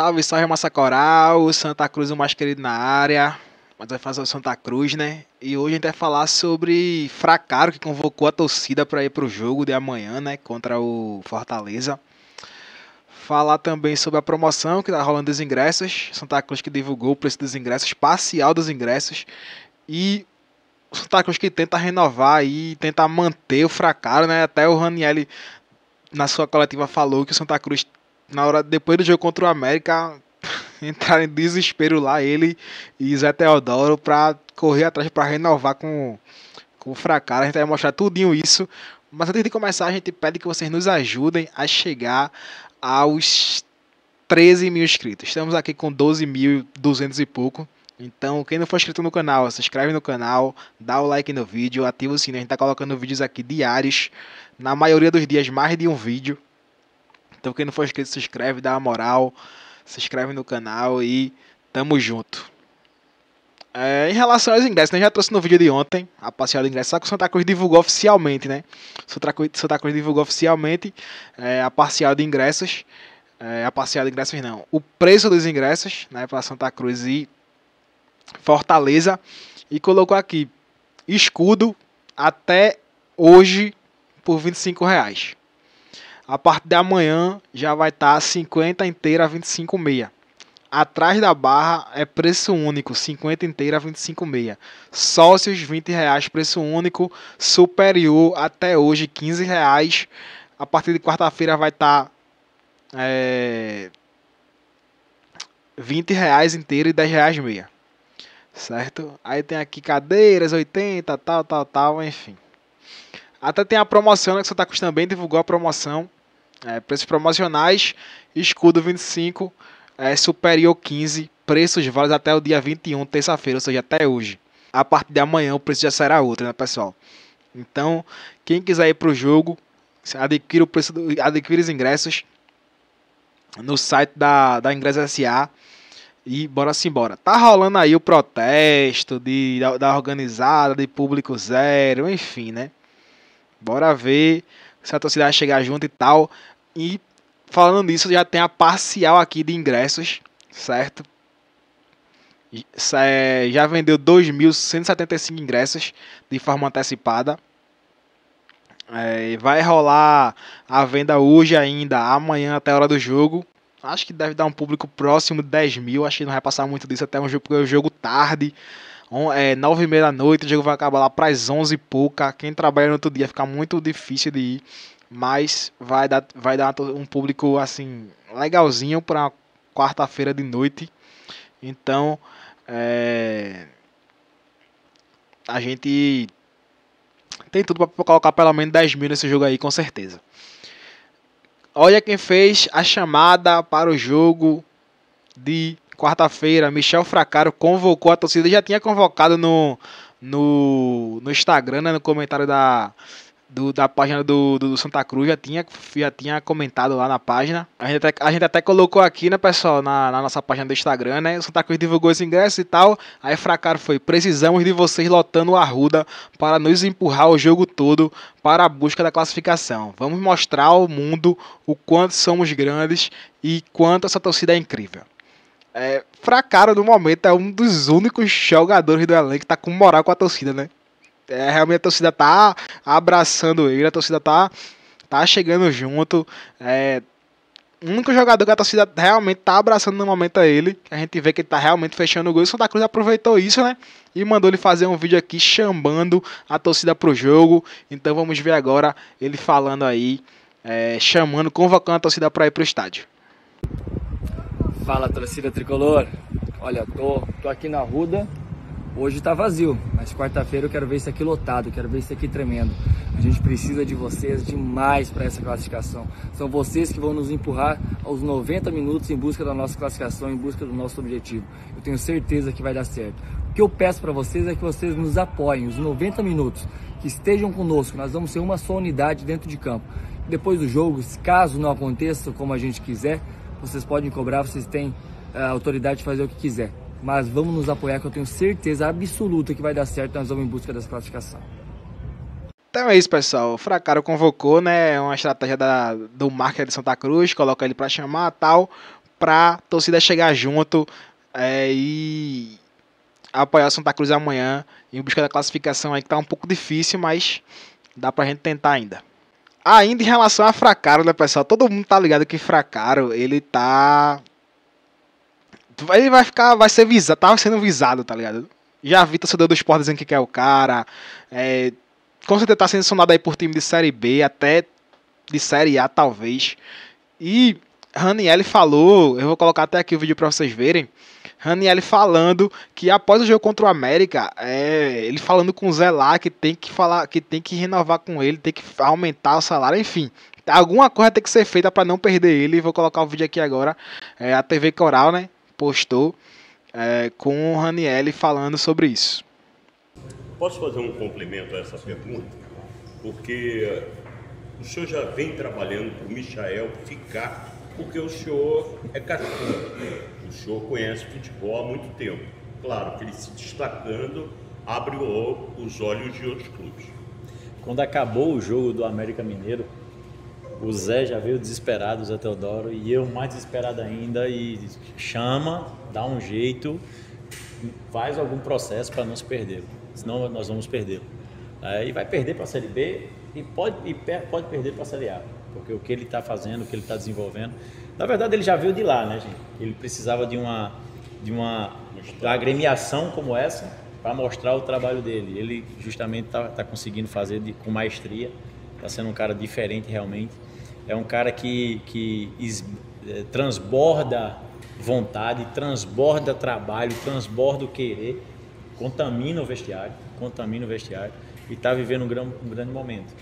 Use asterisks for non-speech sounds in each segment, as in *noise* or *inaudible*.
Salve, salve Massa Coral, Santa Cruz o mais querido na área. Mas vai fazer o Santa Cruz, né? E hoje a gente vai falar sobre Fracaro, que convocou a torcida para ir para o jogo de amanhã, né? Contra o Fortaleza. Falar também sobre a promoção que tá rolando dos ingressos. Santa Cruz que divulgou o preço dos ingressos, parcial dos ingressos. E Santa Cruz que tenta renovar e tenta manter o Fracaro, né? Até o Raniel na sua coletiva falou que o Santa Cruz na hora depois do jogo contra o América *laughs* entrar em desespero lá ele e Zé Teodoro para correr atrás para renovar com com o Fracara. A gente vai mostrar tudinho isso. Mas antes de começar, a gente pede que vocês nos ajudem a chegar aos 13 mil inscritos. Estamos aqui com 12.200 e pouco. Então, quem não for inscrito no canal, se inscreve no canal, dá o like no vídeo, ativa o sininho. A gente está colocando vídeos aqui diários. Na maioria dos dias, mais de um vídeo. Então quem não for inscrito, se inscreve, dá uma moral, se inscreve no canal e tamo junto. É, em relação aos ingressos, né? Eu já trouxe no vídeo de ontem a passeada de ingressos, só que o Santa Cruz divulgou oficialmente, né? Santa Cruz, Santa Cruz divulgou oficialmente é, a parcial de ingressos. É, a parcial de ingressos não. O preço dos ingressos, né? Para Santa Cruz e Fortaleza. E colocou aqui, escudo até hoje por 25 reais. A parte de amanhã já vai estar tá 50 inteira 25,6. Atrás da barra é preço único, 50 inteira 25,6. Sócios 20 reais preço único, superior até hoje 15 reais. A partir de quarta-feira vai estar tá, é, 20 reais inteiro e 10 reais meia, certo? Aí tem aqui cadeiras 80, tal, tal, tal, enfim. Até tem a promoção, né, que o Santa Cruz também divulgou a promoção é, preços promocionais, escudo 25, é, superior 15, preços válidos até o dia 21, terça-feira, ou seja, até hoje. A partir de amanhã o preço já será outro, né, pessoal? Então, quem quiser ir para o jogo, adquira, o preço do, adquira os ingressos no site da, da ingressa SA e bora simbora. Tá rolando aí o protesto de, da, da organizada, de público zero, enfim, né? Bora ver se a torcida vai chegar junto e tal. E falando nisso, já tem a parcial aqui de ingressos, certo? É, já vendeu 2.175 ingressos de forma antecipada. É, vai rolar a venda hoje ainda, amanhã até a hora do jogo. Acho que deve dar um público próximo de 10 mil. Acho que não vai passar muito disso até um jogo, porque é um jogo tarde é, 9 e meia da noite, o jogo vai acabar lá para as 11 e pouca. Quem trabalha no outro dia fica muito difícil de ir, mas vai dar, vai dar um público assim legalzinho para quarta-feira de noite. Então, é, a gente tem tudo para colocar pelo menos 10 mil nesse jogo aí, com certeza. Olha quem fez a chamada para o jogo de quarta-feira, Michel Fracaro convocou a torcida, já tinha convocado no, no, no Instagram, né, no comentário da, do, da página do, do, Santa Cruz, já tinha, já tinha comentado lá na página. A gente até, a gente até colocou aqui, né, pessoal, na, na nossa página do Instagram, né? O Santa Cruz divulgou os ingressos e tal. Aí Fracaro foi: precisamos de vocês lotando o Arruda para nos empurrar o jogo todo para a busca da classificação. Vamos mostrar ao mundo o quanto somos grandes e quanto essa torcida é incrível. É, Fracaro no momento é um dos únicos jogadores do elenco que tá com moral com a torcida, né? É, realmente a torcida tá abraçando ele, a torcida tá, tá chegando junto. É, o único jogador que a torcida realmente tá abraçando no momento é ele. A gente vê que ele tá realmente fechando o gol. E o Santa Cruz aproveitou isso, né? E mandou ele fazer um vídeo aqui chamando a torcida pro jogo. Então vamos ver agora ele falando aí, é, chamando, convocando a torcida para ir pro estádio. Fala torcida tricolor. Olha, tô, tô aqui na Ruda. Hoje tá vazio, mas quarta-feira eu quero ver isso aqui lotado, quero ver isso aqui tremendo. A gente precisa de vocês demais para essa classificação. São vocês que vão nos empurrar aos 90 minutos em busca da nossa classificação, em busca do nosso objetivo. Eu tenho certeza que vai dar certo. O que eu peço para vocês é que vocês nos apoiem os 90 minutos, que estejam conosco. Nós vamos ser uma só unidade dentro de campo. Depois do jogo, caso não aconteça como a gente quiser, vocês podem cobrar, vocês têm a eh, autoridade de fazer o que quiser. Mas vamos nos apoiar, que eu tenho certeza absoluta que vai dar certo. Nós vamos em busca dessa classificação. Então é isso, pessoal. O Fracaro convocou, né? Uma estratégia da, do marketing de Santa Cruz, coloca ele para chamar tal, pra torcida chegar junto é, e apoiar Santa Cruz amanhã em busca da classificação aí que tá um pouco difícil, mas dá pra gente tentar ainda. Ainda em relação a Fracaro, né, pessoal? Todo mundo tá ligado que Fracaro, ele tá. Ele vai ficar. Vai ser visado. Tava tá sendo visado, tá ligado? Já vi torcedor do esporte dizendo que quer o cara. É, com certeza tá sendo sonado aí por time de Série B, até de Série A, talvez. E Raniel falou, eu vou colocar até aqui o vídeo para vocês verem. Raniel falando que após o jogo contra o América, é, ele falando com o Zé lá que tem que falar, que tem que renovar com ele, tem que aumentar o salário, enfim. Alguma coisa tem que ser feita para não perder ele. Vou colocar o vídeo aqui agora. É, a TV Coral, né? Postou é, com o Raniel falando sobre isso. Posso fazer um complemento a essa pergunta? Porque é, o senhor já vem trabalhando para o Michael ficar porque o senhor é cativo. O senhor conhece futebol há muito tempo. Claro que ele se destacando abre os olhos de outros clubes. Quando acabou o jogo do América Mineiro, o Zé já veio desesperado, o Zé Teodoro, e eu mais desesperado ainda, e chama, dá um jeito, faz algum processo para não se perder, senão nós vamos perdê-lo. e vai perder para a Série B e pode, e pode perder para a Série A porque o que ele está fazendo, o que ele está desenvolvendo, na verdade ele já veio de lá, né, gente? Ele precisava de uma de uma, agremiação como essa para mostrar o trabalho dele. Ele justamente está tá conseguindo fazer de, com maestria. Está sendo um cara diferente realmente. É um cara que que is, é, transborda vontade, transborda trabalho, transborda o querer, contamina o vestiário, contamina o vestiário e está vivendo um um grande momento.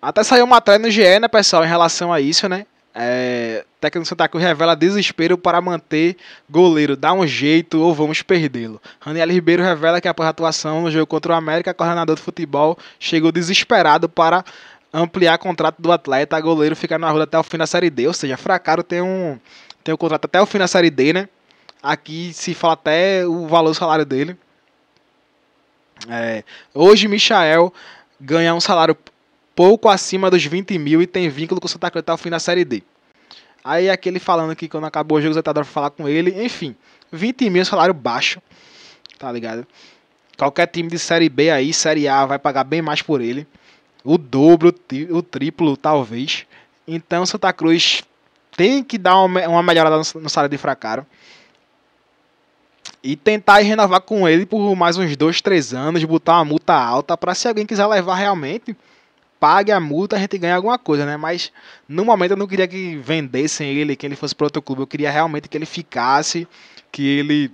Até saiu uma atrás no GE, né, pessoal, em relação a isso, né? É, técnico Santa Cruz revela desespero para manter goleiro. Dá um jeito ou vamos perdê-lo. Raniel Ribeiro revela que após a atuação no jogo contra o América, o coordenador de futebol chegou desesperado para ampliar o contrato do atleta. A goleiro fica na rua até o fim da Série D. Ou seja, Fracaro tem um, tem um contrato até o fim da Série D, né? Aqui se fala até o valor do salário dele. É, hoje, Michael ganha um salário pouco acima dos 20 mil e tem vínculo com o Santa Cruz até o fim da Série D. Aí aquele falando que quando acabou o jogo o Zé falou falar com ele. Enfim, 20 mil é salário baixo, tá ligado? Qualquer time de Série B aí, Série A, vai pagar bem mais por ele. O dobro, o triplo, talvez. Então o Santa Cruz tem que dar uma melhorada no salário de Fracaro. E tentar renovar com ele por mais uns 2, 3 anos, botar uma multa alta para se alguém quiser levar realmente pague a multa, a gente ganha alguma coisa, né? Mas no momento eu não queria que vendessem ele, que ele fosse para outro clube. Eu queria realmente que ele ficasse, que ele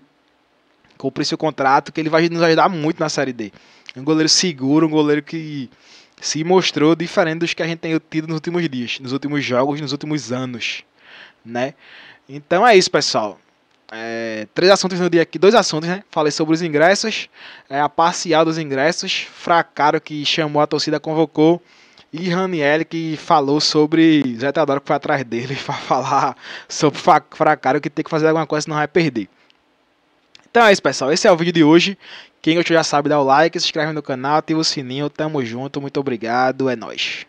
cumprisse o contrato, que ele vai nos ajudar muito na Série D. Um goleiro seguro, um goleiro que se mostrou diferente dos que a gente tem tido nos últimos dias, nos últimos jogos, nos últimos anos, né? Então é isso, pessoal é, três assuntos no dia aqui, dois assuntos, né? Falei sobre os ingressos, é, a parcial dos ingressos, Fracaro que chamou a torcida, convocou, e Raniel que falou sobre Zé Teodoro que foi atrás dele *laughs* para falar sobre Fracaro que tem que fazer alguma coisa, senão vai perder. Então é isso, pessoal. Esse é o vídeo de hoje. Quem gostou já sabe, dá o like, se inscreve no canal, ativa o sininho. Tamo junto, muito obrigado, é nóis.